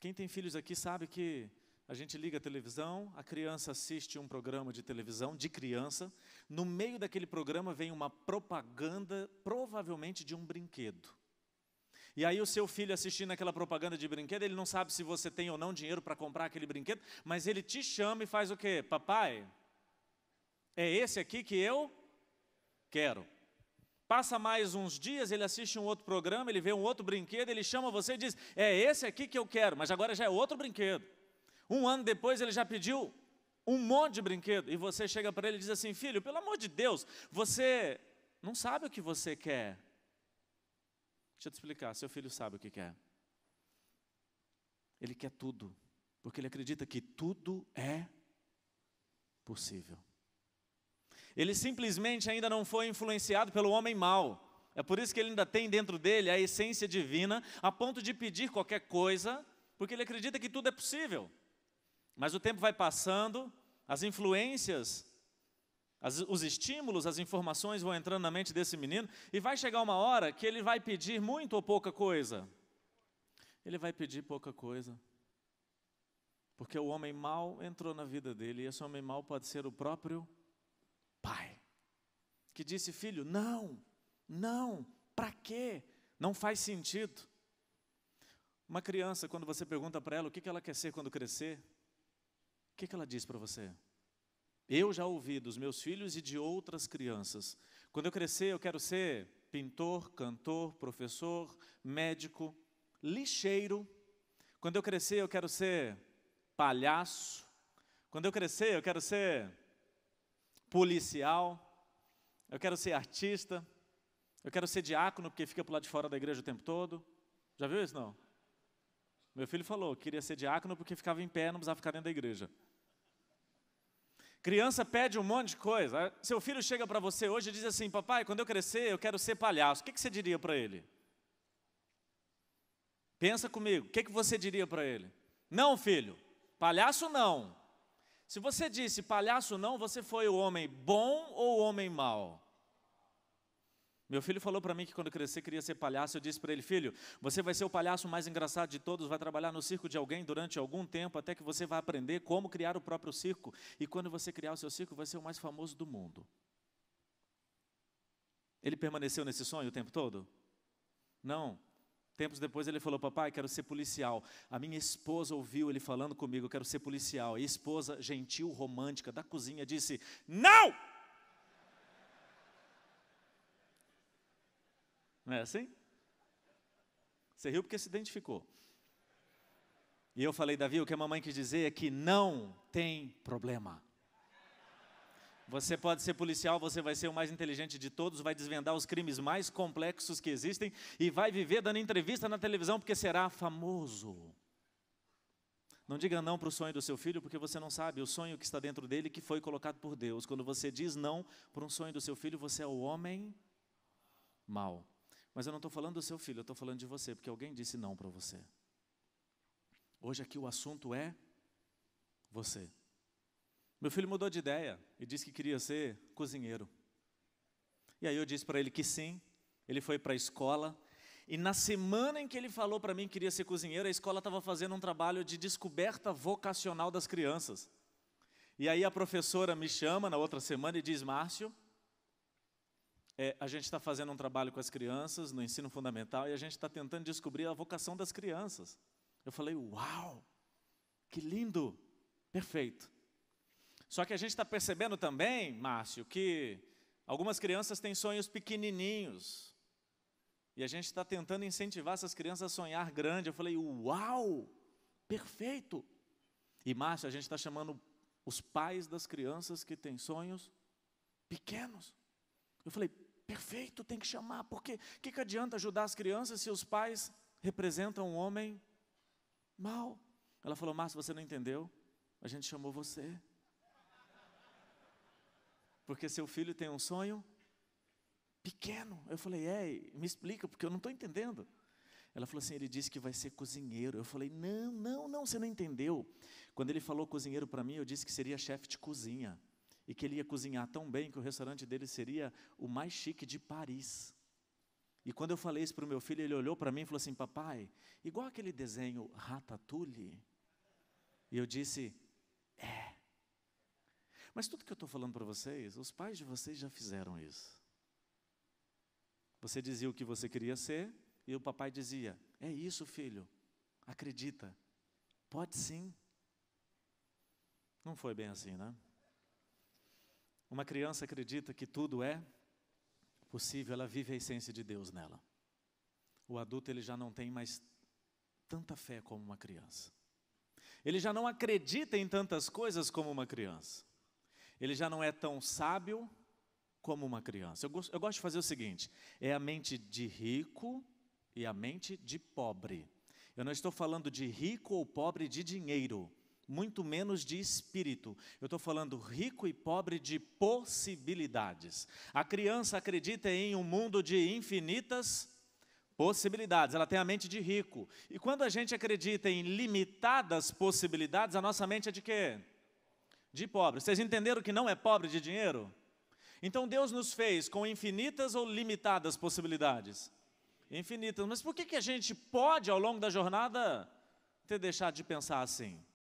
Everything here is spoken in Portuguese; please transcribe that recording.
Quem tem filhos aqui sabe que a gente liga a televisão, a criança assiste um programa de televisão de criança, no meio daquele programa vem uma propaganda, provavelmente de um brinquedo. E aí o seu filho assistindo aquela propaganda de brinquedo, ele não sabe se você tem ou não dinheiro para comprar aquele brinquedo, mas ele te chama e faz o quê? Papai, é esse aqui que eu quero. Passa mais uns dias, ele assiste um outro programa, ele vê um outro brinquedo, ele chama você e diz: É esse aqui que eu quero, mas agora já é outro brinquedo. Um ano depois ele já pediu um monte de brinquedo. E você chega para ele e diz assim: Filho, pelo amor de Deus, você não sabe o que você quer. Deixa eu te explicar: seu filho sabe o que quer. Ele quer tudo, porque ele acredita que tudo é possível. Ele simplesmente ainda não foi influenciado pelo homem mau. É por isso que ele ainda tem dentro dele a essência divina, a ponto de pedir qualquer coisa, porque ele acredita que tudo é possível. Mas o tempo vai passando, as influências, as, os estímulos, as informações vão entrando na mente desse menino, e vai chegar uma hora que ele vai pedir muito ou pouca coisa. Ele vai pedir pouca coisa. Porque o homem mau entrou na vida dele, e esse homem mau pode ser o próprio que disse: Filho, não, não, para quê? Não faz sentido. Uma criança, quando você pergunta para ela o que ela quer ser quando crescer, o que ela diz para você? Eu já ouvi dos meus filhos e de outras crianças. Quando eu crescer, eu quero ser pintor, cantor, professor, médico, lixeiro. Quando eu crescer, eu quero ser palhaço. Quando eu crescer, eu quero ser policial eu quero ser artista, eu quero ser diácono porque fica para lado de fora da igreja o tempo todo. Já viu isso não? Meu filho falou, queria ser diácono porque ficava em pé, não precisava ficar dentro da igreja. Criança pede um monte de coisa. Seu filho chega para você hoje e diz assim: Papai, quando eu crescer, eu quero ser palhaço. O que, que você diria para ele? Pensa comigo, o que, que você diria para ele? Não, filho, palhaço não. Se você disse palhaço não, você foi o homem bom ou o homem mau? Meu filho falou para mim que quando crescer queria ser palhaço. Eu disse para ele, filho, você vai ser o palhaço mais engraçado de todos, vai trabalhar no circo de alguém durante algum tempo até que você vai aprender como criar o próprio circo. E quando você criar o seu circo, vai ser o mais famoso do mundo. Ele permaneceu nesse sonho o tempo todo? Não. Tempos depois ele falou: Papai, quero ser policial. A minha esposa ouviu ele falando comigo: Quero ser policial. E a esposa, gentil, romântica, da cozinha, disse: Não! Não é assim? Você riu porque se identificou. E eu falei, Davi, o que a mamãe quis dizer é que não tem problema. Você pode ser policial, você vai ser o mais inteligente de todos, vai desvendar os crimes mais complexos que existem e vai viver dando entrevista na televisão porque será famoso. Não diga não para o sonho do seu filho, porque você não sabe o sonho que está dentro dele que foi colocado por Deus. Quando você diz não para um sonho do seu filho, você é o homem mau. Mas eu não estou falando do seu filho, eu estou falando de você, porque alguém disse não para você. Hoje aqui o assunto é você. Meu filho mudou de ideia e disse que queria ser cozinheiro. E aí eu disse para ele que sim, ele foi para a escola. E na semana em que ele falou para mim que queria ser cozinheiro, a escola estava fazendo um trabalho de descoberta vocacional das crianças. E aí a professora me chama na outra semana e diz: Márcio, é, a gente está fazendo um trabalho com as crianças no ensino fundamental e a gente está tentando descobrir a vocação das crianças. Eu falei: Uau, que lindo, perfeito. Só que a gente está percebendo também, Márcio, que algumas crianças têm sonhos pequenininhos. E a gente está tentando incentivar essas crianças a sonhar grande. Eu falei, uau, perfeito. E, Márcio, a gente está chamando os pais das crianças que têm sonhos pequenos. Eu falei, perfeito, tem que chamar, porque o que, que adianta ajudar as crianças se os pais representam um homem mal? Ela falou, Márcio, você não entendeu? A gente chamou você porque seu filho tem um sonho pequeno. Eu falei, é, me explica, porque eu não estou entendendo. Ela falou assim: ele disse que vai ser cozinheiro. Eu falei: não, não, não, você não entendeu. Quando ele falou cozinheiro para mim, eu disse que seria chefe de cozinha. E que ele ia cozinhar tão bem que o restaurante dele seria o mais chique de Paris. E quando eu falei isso para o meu filho, ele olhou para mim e falou assim: papai, igual aquele desenho Ratatouille. E eu disse: mas tudo que eu estou falando para vocês, os pais de vocês já fizeram isso. Você dizia o que você queria ser, e o papai dizia: É isso, filho, acredita, pode sim. Não foi bem assim, né? Uma criança acredita que tudo é possível, ela vive a essência de Deus nela. O adulto ele já não tem mais tanta fé como uma criança. Ele já não acredita em tantas coisas como uma criança. Ele já não é tão sábio como uma criança. Eu gosto, eu gosto de fazer o seguinte: é a mente de rico e a mente de pobre. Eu não estou falando de rico ou pobre de dinheiro, muito menos de espírito. Eu estou falando rico e pobre de possibilidades. A criança acredita em um mundo de infinitas possibilidades, ela tem a mente de rico. E quando a gente acredita em limitadas possibilidades, a nossa mente é de quê? de pobre. Vocês entenderam que não é pobre de dinheiro? Então Deus nos fez com infinitas ou limitadas possibilidades? Infinitas. Mas por que, que a gente pode, ao longo da jornada, ter deixado de pensar assim?